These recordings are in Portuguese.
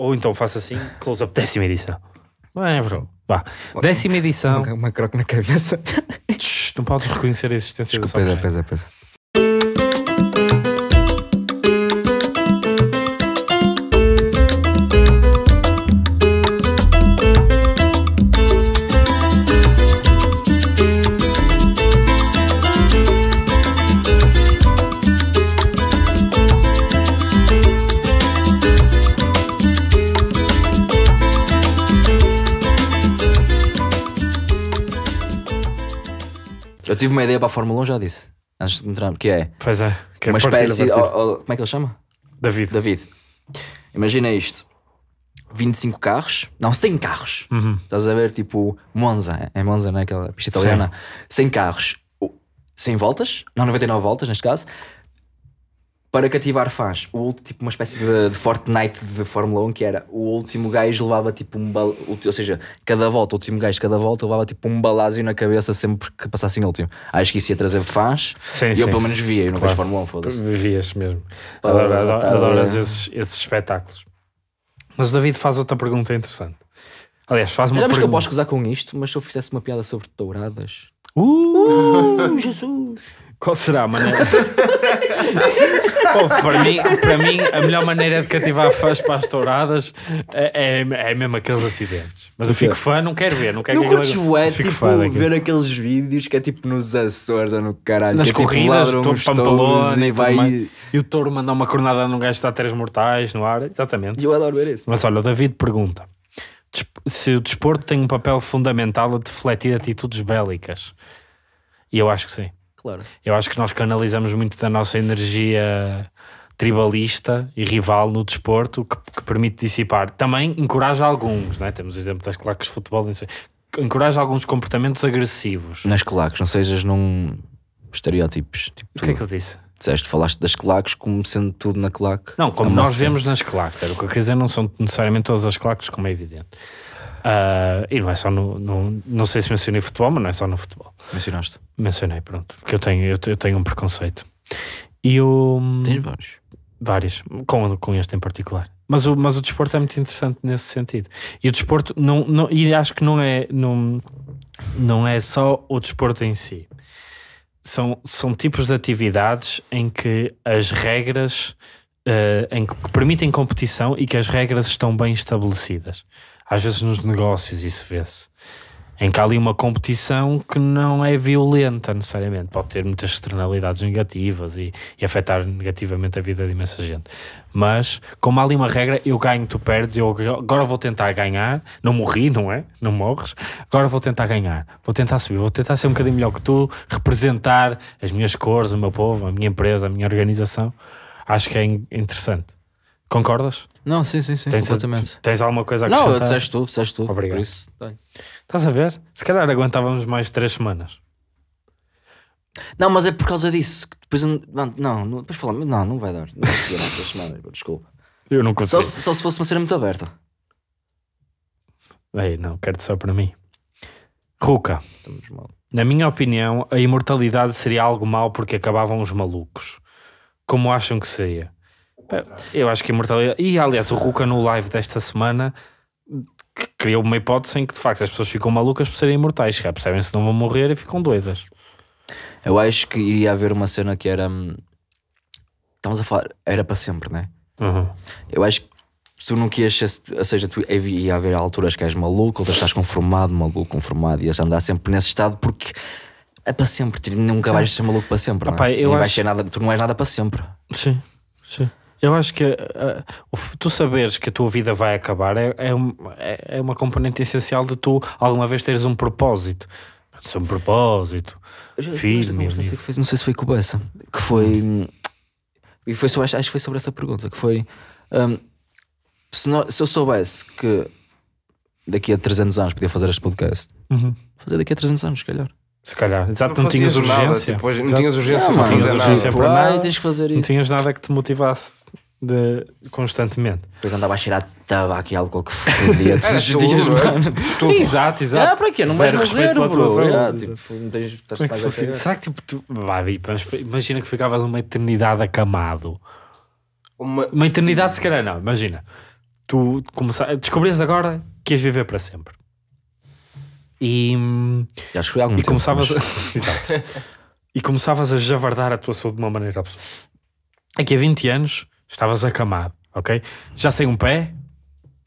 Ou então faço assim, close-up, décima edição. Bem, é, bro. Vá. Décima edição. Uma, uma croque na cabeça. não podes reconhecer a existência Desculpa, da pesa, pesa, pesa. Eu tive uma ideia para a Fórmula 1, já disse. Antes de entrar, que é. Pois é, que é uma partilha, espécie. Partilha. Oh, oh, como é que ele chama? David. David. Imagina isto: 25 carros, não, 100 carros. Uhum. Estás a ver, tipo, Monza, é, é Monza, né? aquela pista italiana. Sim. 100 carros, 100 voltas, não, 99 voltas neste caso para cativar fãs. O outro tipo uma espécie de, de, Fortnite de Fórmula 1 que era o último gajo levava tipo um bal... ou seja, cada volta, o último gajo cada volta levava tipo um balásio na cabeça sempre que passasse em último. Acho que isso ia trazer fãs. Sim, e sim. eu pelo menos via, eu não claro. vejo Fórmula 1, foda-se. Vias mesmo. Adoro, adoro, tá adoro esses, esses espetáculos. Mas o David faz outra pergunta interessante. Aliás, faz uma Já pergunta. que eu posso gozar com isto, mas se eu fizesse uma piada sobre touradas. Uh, uh Jesus! Qual será a maneira? para, mim, para mim, a melhor maneira de cativar fãs para as touradas é, é, é mesmo aqueles acidentes. Mas eu fico fã, não quero ver. Não, quero que curtes é, tipo, fã ver aqueles vídeos que é tipo nos Açores ou no caralho. Nas que corridas, é, tipo, Pampalona e, vai... e, o touro mandar uma coronada num gajo que está três mortais no ar. Exatamente. E eu adoro ver isso. Mas olha, o David pergunta se o desporto tem um papel fundamental a defletir atitudes bélicas. E eu acho que sim. Claro. Eu acho que nós canalizamos muito da nossa energia tribalista e rival no desporto que, que permite dissipar. Também encoraja alguns, é? temos o exemplo das claques de futebol, encoraja alguns comportamentos agressivos. Nas claques, não sejas num estereótipos. Tipo, o que é que eu disse? Disseste, falaste das claques como sendo tudo na claque. Não, como é nós vemos nas claques, o que eu queria dizer, não são necessariamente todas as claques, como é evidente. Uh, e não é só no, no, Não sei se mencionei futebol, mas não é só no futebol. Mencionaste? Mencionei, pronto. Porque eu tenho, eu, tenho um preconceito. E eu. Tens vários. Vários, com, com este em particular. Mas o, mas o desporto é muito interessante nesse sentido. E o desporto, não, não, e acho que não é, não, não é só o desporto em si. São, são tipos de atividades em que as regras uh, em que permitem competição e que as regras estão bem estabelecidas às vezes nos negócios isso vê-se. Em que há ali uma competição que não é violenta necessariamente, pode ter muitas externalidades negativas e, e afetar negativamente a vida de imensa gente. Mas, como há ali uma regra, eu ganho, tu perdes, eu agora vou tentar ganhar, não morri, não é? Não morres, agora vou tentar ganhar, vou tentar subir, vou tentar ser um bocadinho melhor que tu, representar as minhas cores, o meu povo, a minha empresa, a minha organização. Acho que é interessante. Concordas? Não, sim, sim, sim, tens, completamente. Tens alguma coisa a acrescentar? Não, disseste tudo, disseste tudo. Obrigado. Por isso, Estás a ver? Se calhar aguentávamos mais 3 semanas. Não, mas é por causa disso. Que depois, não, não, depois falamos. Não, não vai dar. Não vai dar 3 semanas, desculpa. Eu não consigo. Só, só, se fosse uma cena muito aberta. Ei, não, quero-te só para mim. Ruka. Estamos mal. Na minha opinião, a imortalidade seria algo mau porque acabavam os malucos. Como acham que seria? Eu acho que a imortalidade. E aliás, o Ruka no live desta semana criou uma hipótese em que de facto as pessoas ficam malucas por serem imortais, já percebem-se não vão morrer e ficam doidas. Eu acho que iria haver uma cena que era. Hum, estamos a falar, era para sempre, né? Uhum. Eu acho que tu não querias, ou seja, tu é ia haver alturas que és maluco, outras estás conformado, maluco, conformado, ias andar sempre nesse estado porque é para sempre, tu nunca vais ser maluco para sempre. Papai, não é? eu acho... nada, tu não és nada para sempre. Sim, sim. Eu acho que uh, tu saberes que a tua vida vai acabar é, é, é, é uma componente essencial de tu alguma vez teres um propósito. Ser um propósito. Firme. Não, sei se foi, não sei se foi com Bessa, que foi. E foi sobre, acho que foi sobre essa pergunta, que foi. Um, se, não, se eu soubesse que daqui a 300 anos podia fazer este podcast, uhum. fazer daqui a 300 anos, se calhar. Se calhar, exato, não, não tinhas urgência. Tipo, não tinhas urgência, não, não tinhas urgência é para nada. tens que fazer isso. Não tinhas nada que te motivasse de, constantemente. Depois andava a cheirar tabaco e álcool que fodia todos os dias, é? mano. Tudo. Exato, exato. Ah, para quê? Não vais tipo, não é será que tipo, tu, vai, imagina que ficavas uma eternidade acamado. Uma, uma eternidade, se calhar, não. Imagina, tu começar, descobrias agora que ias viver para sempre. E, e acho que foi algum e começavas a... e começavas a javardar a tua saúde de uma maneira absurda. Aqui há 20 anos estavas acamado, ok? Já sem um pé,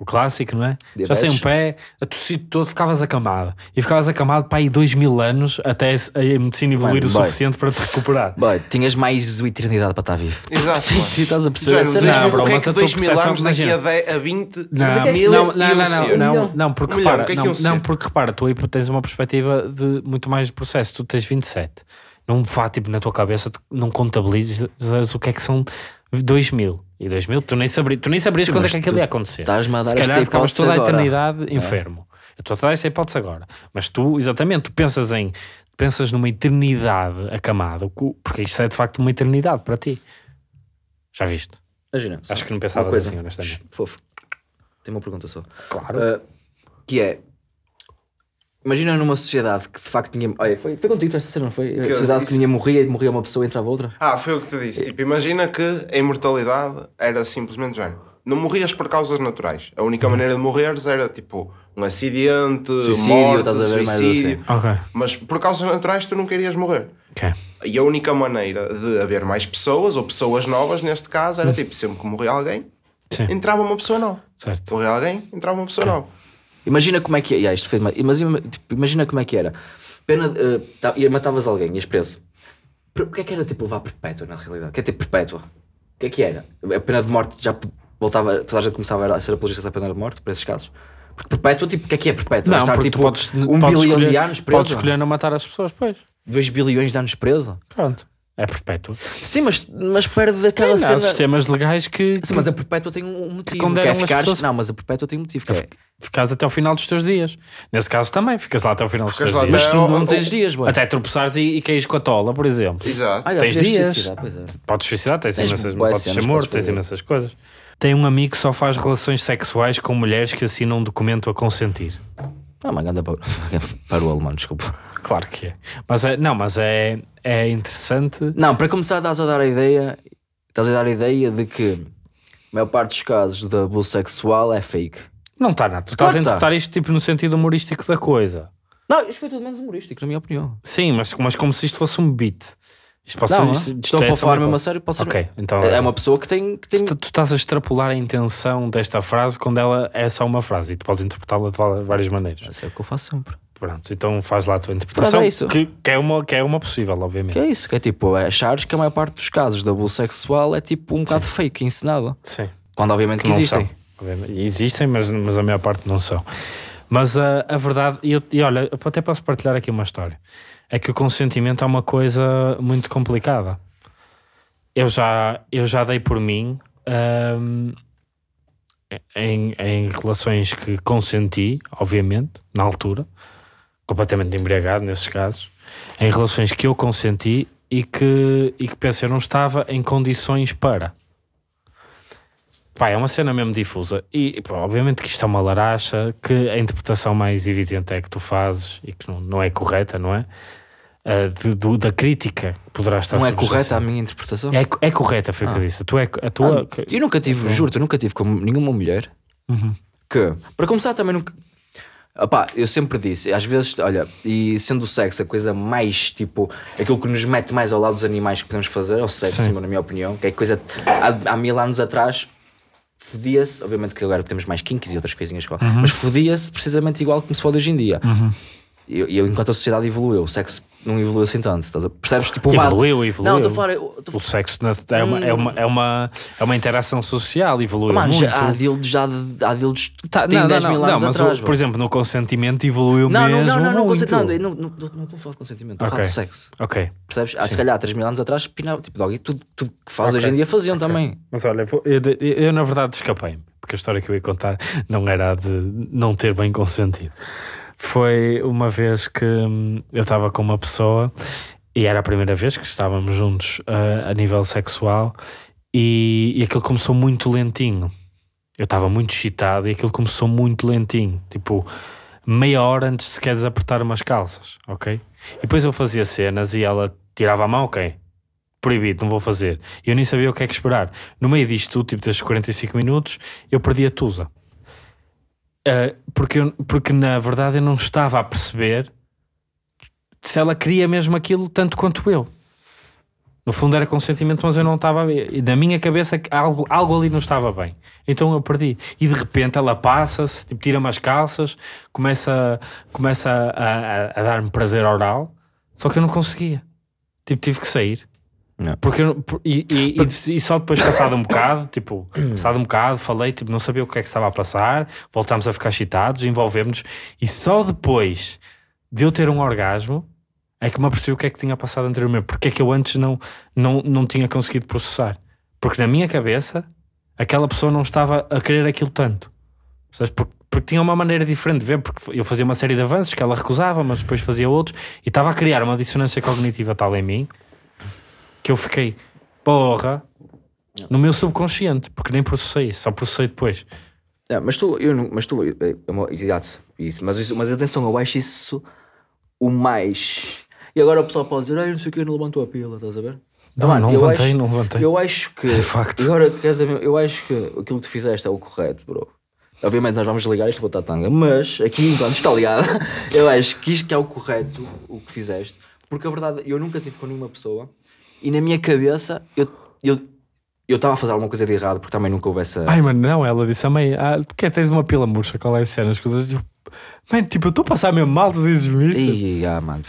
o clássico, não é? Diabetes. Já sem um pé, a tossir todo, ficavas acamado. E ficavas acamado para aí dois mil anos até a medicina evoluir Mano, o boy. suficiente para te recuperar. Boy, tinhas mais uma eternidade para estar vivo. Exato. Sim, estás a perceber? Já, não, não, bro, é que dois mil anos daqui a, vinte a 20 não, mil não, não, não, não, não, porque Melhor, repara, é, é não, não, porque repara, tu aí tens uma perspectiva de muito mais processo. Tu tens 27. Não vá tipo na tua cabeça, não contabilizas o que é que são 2000. E 2000, tu nem, sabri, tu nem sabrias Sim, quando é que aquilo ia acontecer. a dar Se calhar tipo ficavas toda a eternidade agora. É. enfermo. É. Eu estou a dar essa hipótese agora. Mas tu, exatamente, tu pensas em. Pensas numa eternidade acamada, porque isto é de facto uma eternidade para ti. Já viste? Imagina. Acho que não pensava assim, honestamente. Fofo. tem uma pergunta só. Claro. Uh, que é, Imagina numa sociedade que de facto tinha Olha, foi, foi contigo esta cena, não foi? Que a sociedade que tinha morria e morria uma pessoa e entrava outra. Ah, foi o que te disse. É. Tipo, imagina que a imortalidade era simplesmente já Não morrias por causas naturais. A única uhum. maneira de morreres era tipo um acidente, suicídio, morte, estás a ver suicídio. Mais assim. okay. Mas por causas naturais tu não querias morrer. Okay. E a única maneira de haver mais pessoas, ou pessoas novas neste caso, era tipo sempre que morria alguém, Sim. entrava uma pessoa nova. Certo. Morria alguém, entrava uma pessoa okay. nova. Imagina como é que. Yeah, é, isto fez uma, tipo, imagina como é que era. Pena. Uh, tá, matavas alguém, ias preso. O que é que era tipo levar perpétua na realidade? O que é tipo perpétua? O que é que era? A pena de morte já voltava. Toda a gente começava a ser apologista da pena de morte para esses casos. Porque perpétua, tipo, o que é que é perpétua? Não, estar tipo podes, um podes bilhão escolher, de anos preso. Podes escolher não matar as pessoas, pois. 2 bilhões de anos preso? Pronto. É perpétua. Sim, mas, mas perde daquela cena. Há sistemas legais que. Sim, mas a perpétua tem um motivo. Que é ficares... pessoas... Não, mas a perpétua tem um motivo. Que é... até o final dos teus dias. Nesse caso também, ficas lá até o final dos teus dias. Mas tu não tens dias, boy. Até tropeçares e, e caís com a tola, por exemplo. Exato. Ah, tens dias. Suicidar, é. Podes suicidar, tens, tens imensas. Podes ser morto, tens imensas coisas. Tem um amigo que só faz relações sexuais com mulheres que assinam um documento a consentir. Ah, uma ganda para o alemão, desculpa. Claro que é. Mas é, não, mas é, é interessante. Não, para começar, estás a dar a ideia, estás a dar a ideia de que a maior parte dos casos de abuso sexual é fake. Não está, não. Tu claro estás a tá. interpretar tá. isto tipo no sentido humorístico da coisa. Não, isto foi tudo menos humorístico, na minha opinião. Sim, mas, mas como se isto fosse um beat. Isto pode não, ser, é? isto, estou então, é para falar mesmo a sério, pode ser. Ok, então. É uma pessoa que tem. Que tem... Tu, tu, estás a extrapolar a intenção desta frase quando ela é só uma frase e tu podes interpretá-la de várias maneiras. Isso é o que eu faço sempre. Pronto, então faz lá a tua interpretação, é que, que, é uma, que é uma possível, obviamente. Que é isso, que é tipo, achares é que é a maior parte dos casos de abuso sexual é tipo um bocado fake, ensinado. Sim. Quando obviamente que, existem. São. Existem, mas, mas a maior parte não são. Mas a, eh, a verdade, e, e olha, até posso partilhar aqui uma história, é que o consentimento é uma coisa muito complicada. Eu já, eu já dei por mim ehm, em, em relações que consenti, obviamente, na altura, completamente embriagado nesses casos, em relações que eu consenti e que, e que penso eu não estava em condições para. Pá, é uma cena mesmo difusa. E, pô, obviamente que isto é uma laracha, que a interpretação mais evidente é que tu fazes e que não, não é correta, não é? Uh, de, do, da crítica que poderá estar Não é correta a minha interpretação? É, é correta, foi o que eu ah. disse. Tu é, a tua... Ah, eu nunca tive, é. juro, eu nunca tive com nenhuma mulher uhum. que, para começar, também nunca Opá, eu sempre disse, às vezes, olha, e sendo o sexo a coisa mais tipo, aquilo que nos mete mais ao lado dos animais que podemos fazer, ou é o sexo, Sim. na minha opinião, que é coisa. Há, há mil anos atrás, fodia-se, obviamente que agora temos mais kinks e outras coisinhas, uhum. mas fodia-se precisamente igual como se fode hoje em dia. Uhum. E, e enquanto a sociedade evoluiu, o sexo não evoluiu assim tanto. Estás a, percebes? Tipo, evoluiu, evoluiu. Não, estou fora. Tô... O sexo é uma, hum. é, uma, é, uma, é uma interação social, evoluiu muito. Já, há dildos, já há dildos tá, tem não, 10 não, mil não, anos mas atrás. O, por exemplo, no consentimento evoluiu não, mesmo Não, não, não, muito. não, não, não, não, não estou a falar de consentimento, estou okay. a falar de sexo. Ok. Percebes? Ah, há, se calhar 3 mil anos atrás, pinava, tipo, doggy, tudo, tudo que faz okay. hoje em dia faziam okay. também. Mas olha, eu, eu, eu, eu na verdade escapei-me, porque a história que eu ia contar não era de não ter bem consentido foi uma vez que hum, eu estava com uma pessoa e era a primeira vez que estávamos juntos a, ah, a nível sexual e, e aquilo começou muito lentinho. Eu estava muito excitado e aquilo começou muito lentinho, tipo meia hora antes de sequer desapertar umas calças, ok? E depois eu fazia cenas e ela tirava a mão, ok? Proibido, não vou fazer. E eu nem sabia o que é que esperar. No meio disto, tipo destes 45 minutos, eu perdi a tusa. Eh, porque, eu, porque na verdade eu não estava a perceber se ela queria mesmo aquilo tanto quanto eu. No fundo era consentimento, mas eu não estava. Na minha cabeça algo, algo ali não estava bem. Então eu perdi. E de repente ela passa-se, tipo, tira-me as calças, começa, começa a, a, a dar-me prazer oral, só que eu não conseguia. Tipo, tive que sair. Não. Porque, e, e, e, só depois passado um bocado, tipo, hum. passado um bocado, falei, tipo, não sabia o que é que estava a passar, voltámos a ficar excitados, envolvemos-nos, e só depois de eu ter um orgasmo é que me apercebi o que é que tinha passado anteriormente, porque é que eu antes não, não, não tinha conseguido processar. Porque na minha cabeça aquela pessoa não estava a querer aquilo tanto. Sabes? Porque, porque tinha uma maneira diferente de ver, porque eu fazia uma série de avanços que ela recusava, mas depois fazia outros, e estava a criar uma dissonância cognitiva tal em mim que eu fiquei, porra, no meu subconsciente, porque nem processei, só processei depois. É, mas tu, eu não, mas tu, é, é exato, isso, mas, mas atenção, eu acho isso o mais. E agora o pessoal pode dizer, ai, não sei o que, não levantou a pila, estás a ver? Não, tá Mano, não levantei, acho, não levantei. Eu acho que. É facto. Agora, eu acho que aquilo que tu fizeste é o correto, bro. Obviamente, nós vamos ligar isto para a tanga, mas aqui enquanto está ligada, eu acho que isto que é o correto, o que fizeste, porque a verdade, eu nunca tive com nenhuma pessoa e na minha cabeça, eu eu eu estava a fazer alguma coisa de errado porque também nunca houve essa. Ai, mano, não, ela disse a mãe, ah, porque tens uma pila murcha, qual é a cena? As coisas. mano, tipo, tipo, eu estou a passar mesmo mal, tu dizes-me isso. E, ah, mano,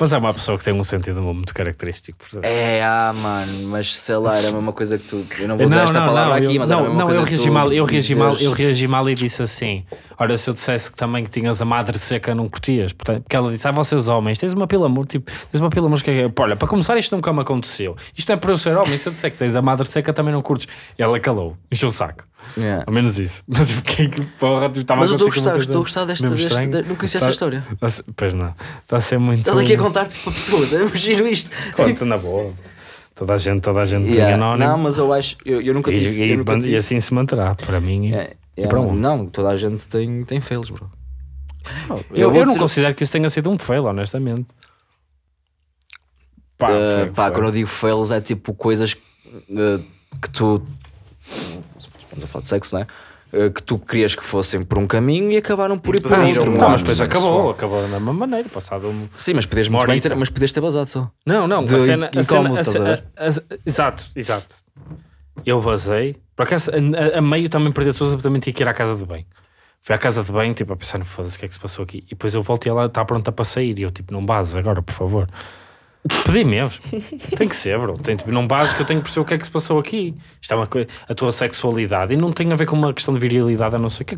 mas é uma pessoa que tem um sentido muito característico. Portanto. É, ah, mano, mas sei lá, era a mesma coisa que tu. Eu não vou usar não, esta não, palavra não, aqui, eu, mas não, era a mesma não, coisa eu reagi mal, eu reagi mal, eu reagi mal e disse assim: Olha, se eu dissesse que também que tinhas a madre seca, não curtias. porque ela disse: Ah, vocês homens, tens uma pila amor, tipo, tens uma pila amor. É Olha, para começar, isto nunca me aconteceu. Isto é para eu ser homem. Se eu disser que tens a madre seca, também não curtes. E ela calou, encheu o saco. Yeah. Ao menos isso. Mas eu fiquei que porra, tipo, estava Mas eu estou a gostar, estou desta. desta de... Nunca conheci esta tá- história. Tá pois não, está a ser muito. Estás aqui a contar para pessoas, eu imagino isto. Conta na boa. Toda a gente, toda a gente yeah. tinha anónimo. Não, mas eu acho, eu, eu nunca tive. E, e, nunca tive. assim se manterá, para mim. É, para Não, toda a gente tem, tem fails, bro. eu, eu, eu não considero que isso tenha sido um fail, honestamente. Pá, uh, pá quando eu digo fails é tipo coisas uh, que tu estamos a falar de sexo, não é? Eh, que tu querias que fossem por um caminho e acabaram por ir para ah, outro. mas depois acabou, acabou da mesma maneira, passado um... Sim, mas podias, muito bem ter, mas podes ter vazado só. Não, não, de a cena... A cena a, a, a, exato, exato. Eu vazei. Por acaso, a, meio também perdi tudo, eu e tinha que ir à casa de bem. Fui à casa de bem, tipo, a pensar, foda-se, o que é que se passou aqui? E depois eu voltei e ela está pronta para sair e eu, tipo, não base agora, por favor. Pedi mesmo. Tem que ser, bro. Tem, tipo, não básico, eu tenho que perceber o que é que se passou aqui. Isto é uma coisa. A tua sexualidade. E não tem a ver com uma questão de virilidade, a não ser que.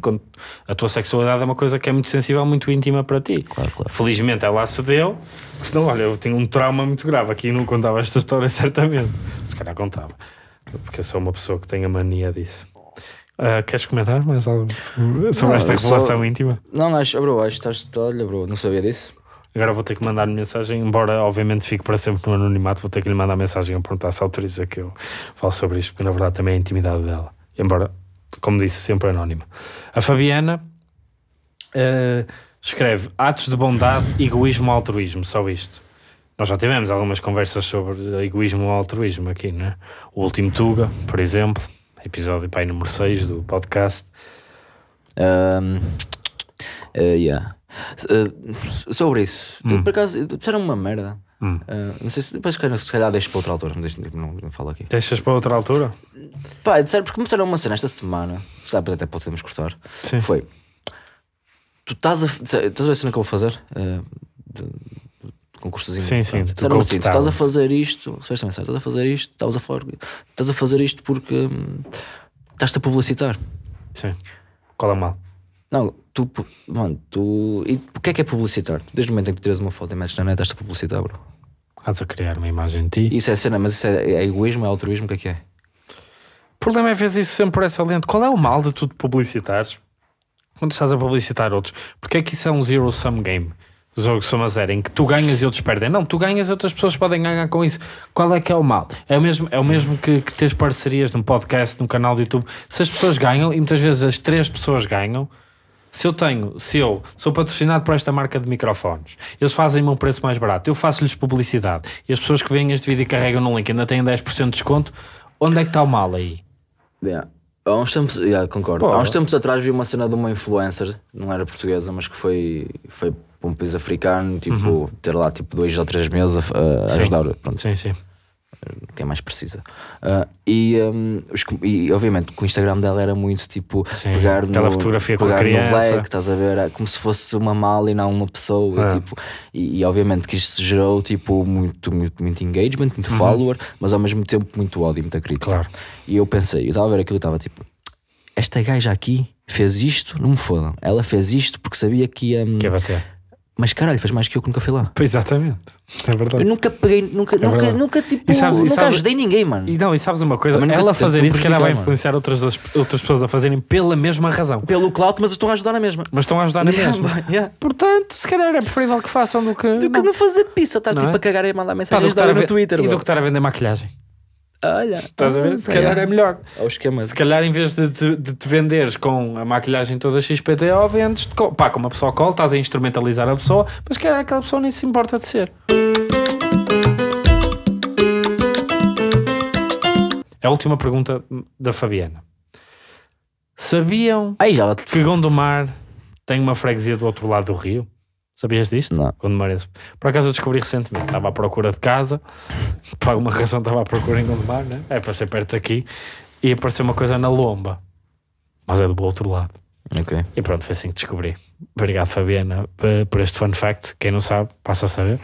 A tua sexualidade é uma coisa que é muito sensível, muito íntima para ti. Claro, claro. Felizmente ela acedeu. Senão, olha, eu tinha um trauma muito grave aqui e não contava esta história, certamente. Se calhar contava. Porque eu sou uma pessoa que tem a mania disso. Uh, queres comentar mais algo sobre, não, esta revelação só... íntima? Não, acho, bro, acho que estás. Olha, bro, não sabia disso. Agora vou ter que mandar-lhe mensagem, embora obviamente fique para sempre no anonimato, vou ter que lhe mandar mensagem a perguntar se autoriza que eu falo sobre isto, porque na verdade também é a intimidade dela. Embora, como disse, sempre anónima. A Fabiana uh, escreve atos de bondade, egoísmo, altruísmo, só isto. Nós já tivemos algumas conversas sobre egoísmo ou altruísmo aqui, né? O último Tuga, por exemplo, episódio pai número 6 do podcast. Um, Uh, yeah. uh, sobre isso, hum. por acaso disseram uma merda. Hum. Uh, não sei se depois se calhar deixo para outra altura, tipo, não, não falo aqui. Deixas para outra altura? Pá, disseram porque começaram uma cena esta semana, se calhar depois até podemos cortar. Sim. Foi. Tu estás a, estás a ver a cena que eu vou fazer? Uh, de, concursozinho. Sim, sim. tu, assim, tu estás a fazer isto, recebeste a mensagem, estás a fazer isto, estás a estás a fazer isto porque hum, estás-te a publicitar. Sim. Qual é o mal? Não, tu, mano, tu. E o que é que é publicitar-te? Desde o momento em que tiras uma foto e metes na é esta publicidade bro. Estás a criar uma imagem de ti. Isso é cena, mas isso é, é egoísmo, é altruísmo, o que é que é? O problema é ver isso sempre por essa lente. Qual é o mal de tu te publicitares quando estás a publicitar outros? Porque é que isso é um zero-sum game? Jogo soma zero, em que tu ganhas e outros perdem. Não, tu ganhas e outras pessoas podem ganhar com isso. Qual é que é o mal? É o mesmo, é o mesmo que, que teres parcerias num podcast, num canal do YouTube. Se as pessoas ganham, e muitas vezes as três pessoas ganham, se eu tenho, se eu sou patrocinado por esta marca de microfones, eles fazem-me um preço mais barato, eu faço-lhes publicidade e as pessoas que veem este vídeo e carregam no link ainda têm 10% de desconto, onde é que está o mal aí? Yeah. Há uns tempos, yeah, concordo. Pô. Há uns tempos atrás vi uma cena de uma influencer, não era portuguesa, mas que foi, foi para um país africano, tipo, uhum. ter lá tipo dois ou três meses a, a ajudar. Pronto. Sim, sim quem é mais precisa. Uh, e, um, e, obviamente que o Instagram dela era muito tipo Sim, pegar aquela no, fotografia pegar com a criança. Black, estás a ver? É como se fosse uma mala e não uma pessoa. E, é. tipo, e, e, obviamente que isto gerou tipo, muito, muito, muito engagement, muito uhum. follower, mas ao mesmo tempo muito ódio, muita crítica. Claro. E eu pensei, eu estava a ver aquilo e estava tipo, esta gaja aqui fez isto, não me fodam. Ela fez isto porque sabia que ia. Um, que bater mas caralho, faz mais que eu que nunca fui lá. Pois, exatamente, é verdade. Eu nunca peguei, nunca, é nunca, nunca, tipo, sabes, nunca sabes, ajudei ninguém, mano. E não, e sabes uma coisa, ela fazer isso que ela vai influenciar outras, outras pessoas a fazerem pela mesma razão. Pelo clout, mas estão a ajudar na mesma. Mas estão a ajudar na yeah, mesma. Yeah. Portanto, se calhar é preferível que façam do que. Do não. que não fazer pizza, estar tipo é? a cagar e mandar mensagens Pá, a no Twitter. E bro. do que estar a vender maquilhagem. Olha, estás a ver? Se calhar é melhor. É esquema. Se calhar, em vez de, te, de te venderes com a maquilhagem toda XPTO, vendes-te com, pá, com uma pessoa cola, estás a instrumentalizar a pessoa, mas se calhar aquela pessoa nem se importa de ser. A última pergunta da Fabiana. Sabiam já... que Gondomar tem uma freguesia do outro lado do rio? Sabias disto? Não. Quando Marense. Por acaso eu descobri recentemente. Estava à procura de casa. Por alguma razão estava à procura em Gondomar, né? É para ser perto daqui. E apareceu uma coisa na lomba. Mas é do outro lado. Ok. E pronto, foi assim que descobri. Obrigado, Fabiana, eh, por este fun fact. Quem não sabe, passa a saber.